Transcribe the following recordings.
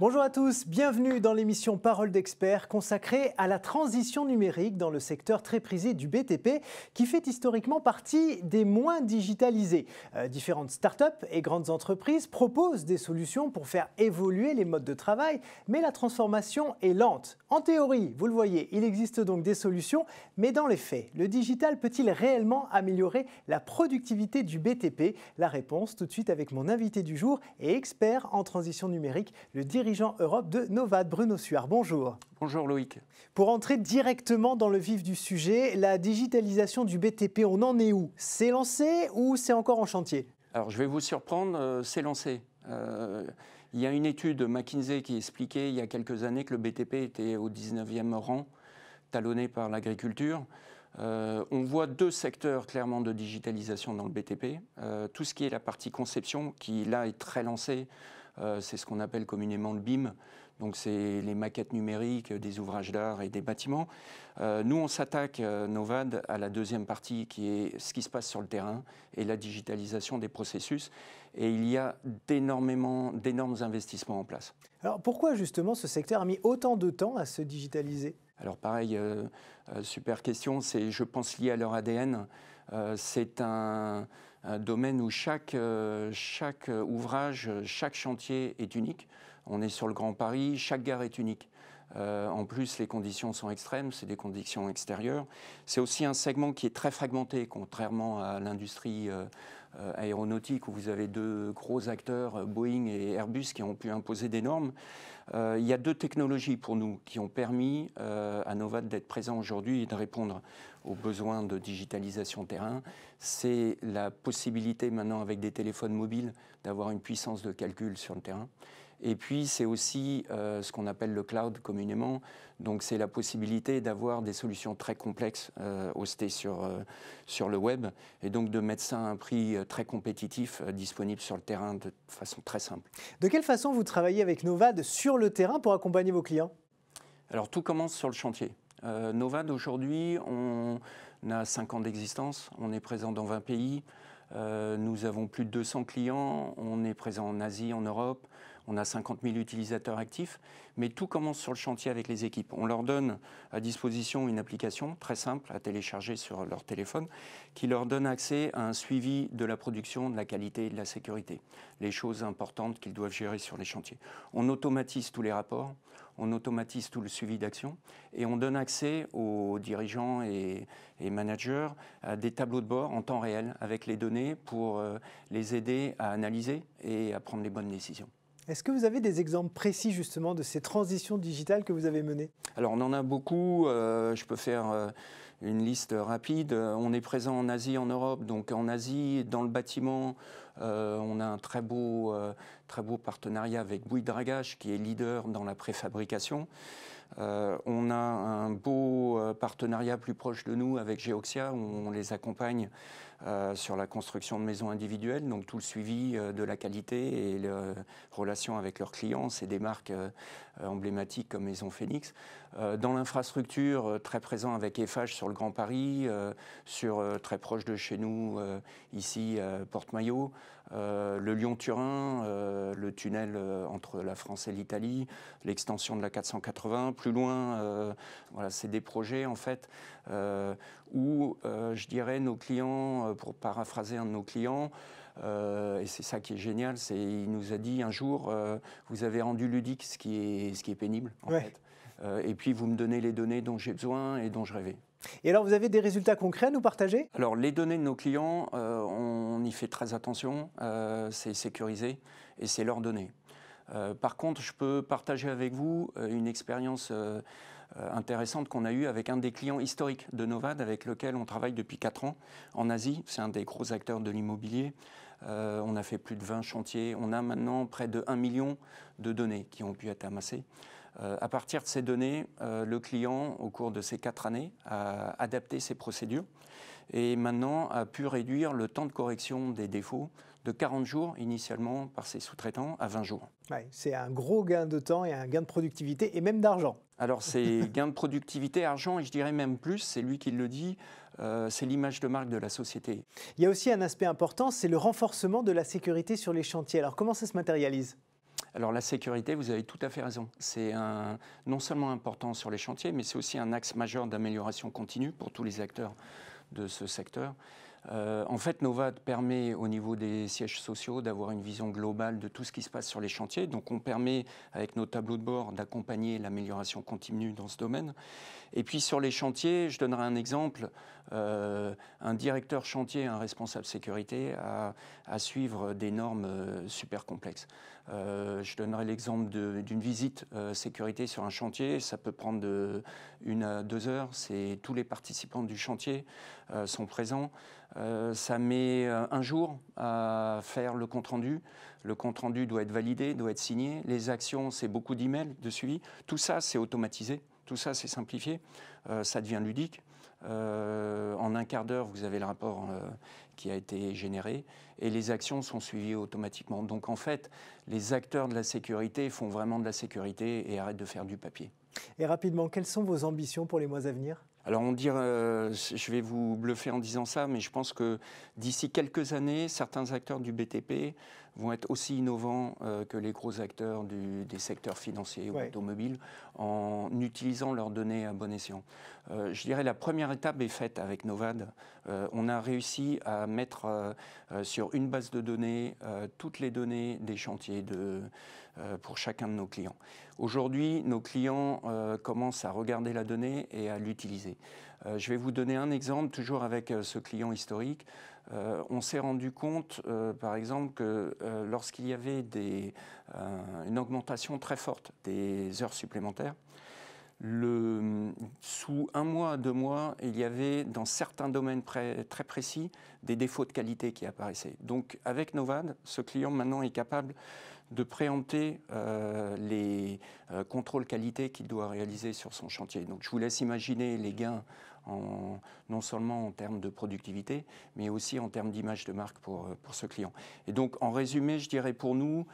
Bonjour à tous, bienvenue dans l'émission Parole d'experts consacrée à la transition numérique dans le secteur très prisé du BTP qui fait historiquement partie des moins digitalisés. Euh, différentes startups et grandes entreprises proposent des solutions pour faire évoluer les modes de travail, mais la transformation est lente. En théorie, vous le voyez, il existe donc des solutions, mais dans les faits, le digital peut-il réellement améliorer la productivité du BTP La réponse tout de suite avec mon invité du jour et expert en transition numérique, le directeur dirigeant Europe de Novad. Bruno Suard, bonjour. Bonjour Loïc. Pour entrer directement dans le vif du sujet, la digitalisation du BTP, on en est où C'est lancé ou c'est encore en chantier Alors je vais vous surprendre, euh, c'est lancé. Euh, il y a une étude de McKinsey qui expliquait il y a quelques années que le BTP était au 19e rang, talonné par l'agriculture. Euh, on voit deux secteurs clairement de digitalisation dans le BTP. tout ce qui est la partie conception, qui là est très lancée euh, c'est ce qu'on appelle communément le BIM, donc c'est les maquettes numériques des ouvrages d'art et des bâtiments. Euh, nous, on s'attaque, Novade, euh, Novad, à la deuxième partie qui est ce qui se passe sur le terrain et la digitalisation des processus. Et il y a d'énormes investissements en place. Alors pourquoi justement ce secteur a mis autant de temps à se digitaliser alors pareil, super question, c'est je pense lié à leur ADN. c'est un, un domaine où chaque, euh, chaque ouvrage, chaque chantier est unique. On est sur le Grand Paris, chaque gare est unique. Euh, en plus, les conditions sont extrêmes, c'est des conditions extérieures. C'est aussi un segment qui est très fragmenté, contrairement à l'industrie euh, euh, aéronautique où vous avez deux gros acteurs, Boeing et Airbus, qui ont pu imposer des normes. il y a deux technologies pour nous qui ont permis à Novad d'être présent aujourd'hui et de répondre aux besoins de digitalisation terrain. C'est la possibilité maintenant avec des téléphones mobiles d'avoir une puissance de calcul sur le terrain. Et puis, c'est aussi euh, ce qu'on appelle le cloud communément. Donc, c'est la possibilité d'avoir des solutions très complexes euh, hostées sur, euh, sur le web et donc de mettre ça à un prix très compétitif disponible sur le terrain de façon très simple. De quelle façon vous travaillez avec Novad sur le terrain pour accompagner vos clients Alors, tout commence sur le chantier. Novad, aujourd'hui, on a 5 ans d'existence. On est présent dans 20 pays. nous avons plus de 200 clients. On est présent en Asie, en Europe on a 50 000 utilisateurs actifs, mais tout commence sur le chantier avec les équipes. On leur donne à disposition une application très simple à télécharger sur leur téléphone qui leur donne accès à un suivi de la production, de la qualité et de la sécurité, les choses importantes qu'ils doivent gérer sur les chantiers. On automatise tous les rapports, on automatise tout le suivi d'action et on donne accès aux dirigeants et, managers à des tableaux de bord en temps réel avec les données pour euh, les aider à analyser et à prendre les bonnes décisions. Est-ce que vous avez des exemples précis justement de ces transitions digitales que vous avez menées Alors on en a beaucoup. Euh, je peux faire euh, une liste rapide. On est présent en Asie, en Europe, donc en Asie, dans le bâtiment, euh, on a un très beau, euh, très beau partenariat avec Bouygues Dragage, qui est leader dans la préfabrication. Euh, on a un beau partenariat plus proche de nous avec Geoxia, où on les accompagne sur la construction de maisons individuelles, donc tout le suivi de la qualité et les relations avec leurs clients. C'est des marques emblématiques comme Maison Phoenix. dans l'infrastructure, très présent avec EFH sur Grand Paris, euh, sur euh, très proche de chez nous, euh, ici, Porte-Maillot, le Lyon-Turin, le tunnel entre la France et l'Italie, l'extension de la 480, plus loin. voilà, c'est des projets, en fait, où, je dirais, nos clients, pour paraphraser un de nos clients, euh, et c'est ça qui est génial, c'est il nous a dit un jour, euh, vous avez rendu ludique ce qui est, ce qui est pénible, euh, et puis vous me donnez les données dont j'ai besoin et dont je rêvais. Et alors, vous avez des résultats concrets à nous partager Alors, les données de nos clients, on y fait très attention, c'est sécurisé et c'est leurs données. par contre, je peux partager avec vous une expérience euh, intéressante qu'on a eue avec un des clients historiques de Novad, avec lequel on travaille depuis 4 ans en Asie. C'est un des gros acteurs de l'immobilier. Euh, on a fait plus de 20 chantiers. On a maintenant près de 1 million de données qui ont pu être amassées. Euh, à partir de ces données, euh, le client, au cours de ces 4 années, a adapté ses procédures et maintenant a pu réduire le temps de correction des défauts de 40 jours initialement par ses sous-traitants à 20 jours. c'est un gros gain de temps et un gain de productivité et même d'argent. Alors c'est gain de productivité, argent, et je dirais même plus, c'est lui qui le dit, euh, c'est l'image de marque de la société. Il y a aussi un aspect important, c'est le renforcement de la sécurité sur les chantiers. Alors comment ça se matérialise alors la sécurité, vous avez tout à fait raison. C'est non seulement important sur les chantiers, mais c'est aussi un axe majeur d'amélioration continue pour tous les acteurs de ce secteur. Euh, en fait, Novad permet au niveau des sièges sociaux d'avoir une vision globale de tout ce qui se passe sur les chantiers. Donc on permet avec nos tableaux de bord d'accompagner l'amélioration continue dans ce domaine. Et puis sur les chantiers, je donnerai un exemple. Euh, un directeur chantier, un responsable sécurité à suivre des normes euh, super complexes. Euh, je donnerai l'exemple d'une visite euh, sécurité sur un chantier. Ça peut prendre une à deux heures. tous les participants du chantier euh, sont présents. ça met un jour à faire le compte rendu. Le compte rendu doit être validé, doit être signé. Les actions, c'est beaucoup d'emails de suivi. Tout ça, c'est automatisé. Tout ça, c'est simplifié. ça devient ludique. Euh, en un quart d'heure, vous avez le rapport euh, qui a été généré et les actions sont suivies automatiquement. Donc en fait, les acteurs de la sécurité font vraiment de la sécurité et arrêtent de faire du papier. Et rapidement, quelles sont vos ambitions pour les mois à venir alors on dirait, euh, je vais vous bluffer en disant ça, mais je pense que d'ici quelques années, certains acteurs du BTP vont être aussi innovants euh, que les gros acteurs des secteurs financiers ou automobiles en utilisant leurs données à bon escient. Euh, je dirais la première étape est faite avec Novad. on a réussi à mettre sur une base de données toutes les données des chantiers pour chacun de nos clients. Aujourd'hui, nos clients commencent à regarder la donnée et à l'utiliser. Euh, je vais vous donner un exemple, toujours avec euh, ce client historique. Euh, on s'est rendu compte, par exemple, que lorsqu'il y avait une augmentation très forte des heures supplémentaires, sous un mois, deux mois, il y avait dans certains domaines très, très précis des défauts de qualité qui apparaissaient. Donc avec Novad, ce client maintenant est capable de préempter euh, les euh, contrôles qualité qu'il doit réaliser sur son chantier. Donc je vous laisse imaginer les gains non seulement en termes de productivité, mais aussi en termes d'image de marque pour, euh, pour ce client. Et donc en résumé, je dirais pour nous,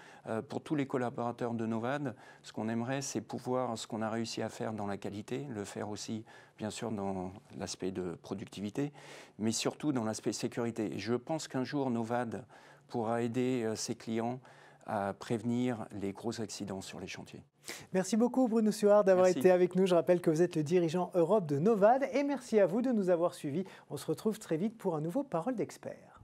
pour tous les collaborateurs de Novad, ce qu'on aimerait, c'est pouvoir ce qu'on a réussi à faire dans la qualité, le faire aussi bien sûr dans l'aspect de productivité, mais surtout dans l'aspect sécurité. je pense qu'un jour, Novad pourra aider ses clients à prévenir les gros accidents sur les chantiers. Merci beaucoup Bruno Suard d'avoir été avec nous. Je rappelle que vous êtes le dirigeant Europe de Novad et merci à vous de nous avoir suivis. On se retrouve très vite pour un nouveau Parole d'expert.